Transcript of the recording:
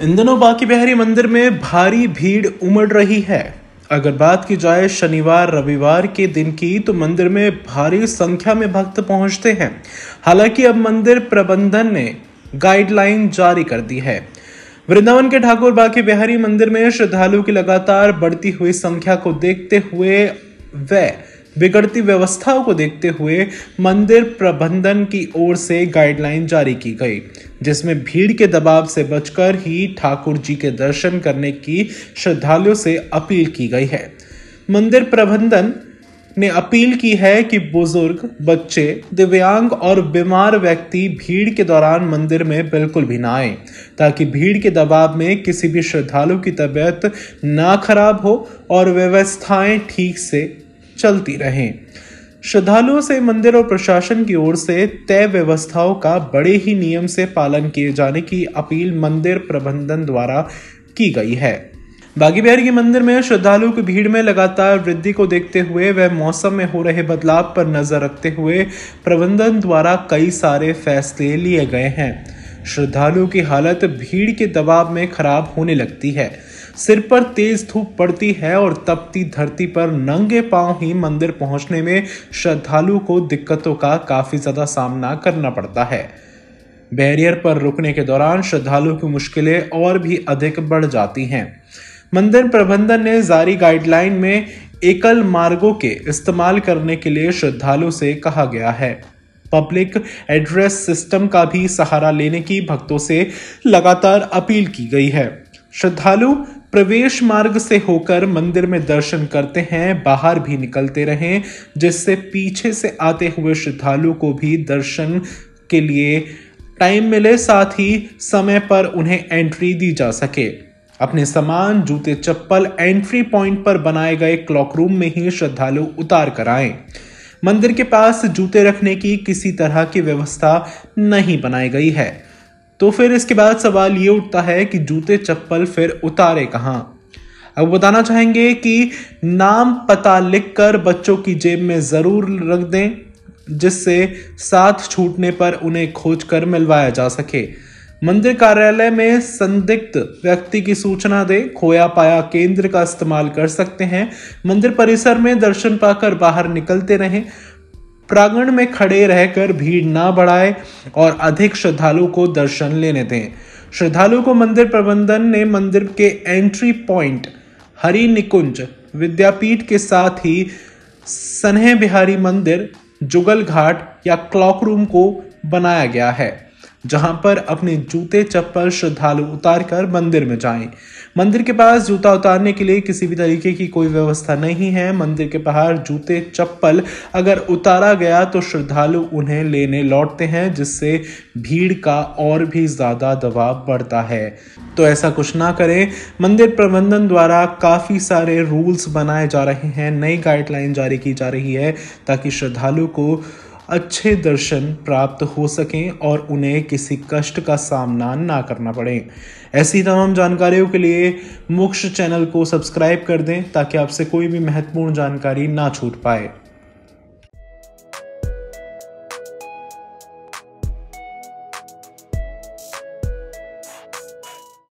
इन दिनों बाकी बिहारी मंदिर में भारी भीड़ उमड़ रही है अगर बात की जाए शनिवार रविवार के दिन की तो मंदिर में भारी संख्या में भक्त पहुंचते हैं हालांकि अब मंदिर प्रबंधन ने गाइडलाइन जारी कर दी है वृंदावन के ठाकुर बाकी बिहारी मंदिर में श्रद्धालु की लगातार बढ़ती हुई संख्या को देखते हुए वह बिगड़ती व्यवस्थाओं को देखते हुए मंदिर प्रबंधन की ओर से गाइडलाइन जारी की गई जिसमें भीड़ के दबाव से बचकर ही ठाकुर जी के दर्शन करने की श्रद्धालुओं से अपील की गई है मंदिर प्रबंधन ने अपील की है कि बुजुर्ग बच्चे दिव्यांग और बीमार व्यक्ति भीड़ के दौरान मंदिर में बिल्कुल भी ना आए ताकि भीड़ के दबाव में किसी भी श्रद्धालु की तबीयत ना खराब हो और व्यवस्थाएं ठीक से चलती रहें श्रद्धालुओं से मंदिर और प्रशासन की ओर से तय व्यवस्थाओं का बड़े ही नियम से पालन किए जाने की अपील मंदिर प्रबंधन द्वारा की गई है बागी बिहार के मंदिर में श्रद्धालुओं की भीड़ में लगातार वृद्धि को देखते हुए वह मौसम में हो रहे बदलाव पर नजर रखते हुए प्रबंधन द्वारा कई सारे फैसले लिए गए हैं श्रद्धालुओं की हालत भीड़ के दबाव में खराब होने लगती है सिर पर तेज धूप पड़ती है और तपती धरती पर नंगे पांव ही मंदिर पहुंचने में श्रद्धालु को दिक्कतों का काफी ज्यादा सामना करना पड़ता है बैरियर पर रुकने के दौरान श्रद्धालु की मुश्किलें और भी अधिक बढ़ जाती हैं मंदिर प्रबंधन ने जारी गाइडलाइन में एकल मार्गों के इस्तेमाल करने के लिए श्रद्धालु से कहा गया है पब्लिक एड्रेस सिस्टम का भी सहारा लेने की भक्तों से लगातार अपील की गई है श्रद्धालु प्रवेश मार्ग से होकर मंदिर में दर्शन करते हैं बाहर भी निकलते रहें जिससे पीछे से आते हुए श्रद्धालु को भी दर्शन के लिए टाइम मिले साथ ही समय पर उन्हें एंट्री दी जा सके अपने सामान जूते चप्पल एंट्री पॉइंट पर बनाए गए क्लॉक रूम में ही श्रद्धालु उतार कर आए मंदिर के पास जूते रखने की किसी तरह की व्यवस्था नहीं बनाई गई है तो फिर इसके बाद सवाल ये उठता है कि जूते चप्पल फिर उतारे कहाँ अब बताना चाहेंगे कि नाम पता लिखकर बच्चों की जेब में ज़रूर रख दें जिससे साथ छूटने पर उन्हें खोज कर मिलवाया जा सके मंदिर कार्यालय में संदिग्ध व्यक्ति की सूचना दे खोया पाया केंद्र का इस्तेमाल कर सकते हैं मंदिर परिसर में दर्शन पाकर बाहर निकलते रहें प्रांगण में खड़े रहकर भीड़ ना बढ़ाए और अधिक श्रद्धालु को दर्शन लेने दें श्रद्धालु को मंदिर प्रबंधन ने मंदिर के एंट्री पॉइंट हरि निकुंज विद्यापीठ के साथ ही सनेह बिहारी मंदिर जुगल घाट या क्लॉक रूम को बनाया गया है जहां पर अपने जूते चप्पल श्रद्धालु उतारकर मंदिर में जाएं। मंदिर के पास जूता उतारने के लिए किसी भी तरीके की कोई व्यवस्था नहीं है मंदिर के बाहर जूते चप्पल अगर उतारा गया तो श्रद्धालु उन्हें लेने लौटते हैं जिससे भीड़ का और भी ज़्यादा दबाव बढ़ता है तो ऐसा कुछ ना करें मंदिर प्रबंधन द्वारा काफ़ी सारे रूल्स बनाए जा रहे हैं नई गाइडलाइन जारी की जा रही है ताकि श्रद्धालु को अच्छे दर्शन प्राप्त हो सकें और उन्हें किसी कष्ट का सामना ना करना पड़े ऐसी तमाम जानकारियों के लिए मोक्ष चैनल को सब्सक्राइब कर दें ताकि आपसे कोई भी महत्वपूर्ण जानकारी ना छूट पाए